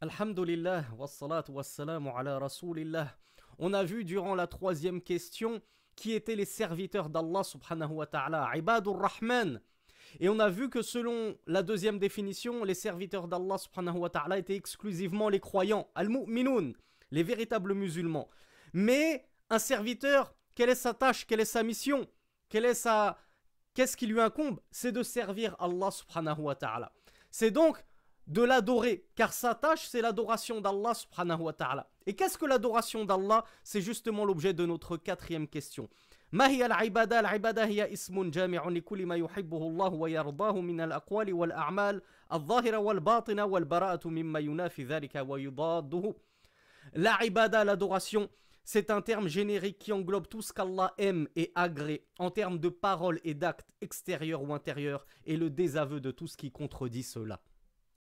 Alhamdulillah, ala rasoulillah. On a vu durant la troisième question qui étaient les serviteurs d'Allah subhanahu wa ta'ala, Ibadur Rahman. Et on a vu que selon la deuxième définition, les serviteurs d'Allah subhanahu wa ta'ala étaient exclusivement les croyants, al-mu'minun, les véritables musulmans. Mais un serviteur, quelle est sa tâche, quelle est sa mission, quelle est sa... Qu'est-ce qui lui incombe C'est de servir Allah subhanahu wa ta'ala. C'est donc de l'adorer, car sa tâche c'est l'adoration d'Allah subhanahu wa ta'ala. Et qu'est-ce que l'adoration d'Allah C'est justement l'objet de notre quatrième question. La l'adoration, c'est un terme générique qui englobe tout ce qu'Allah aime et agrée en termes de paroles et d'actes extérieurs ou intérieurs et le désaveu de tout ce qui contredit cela.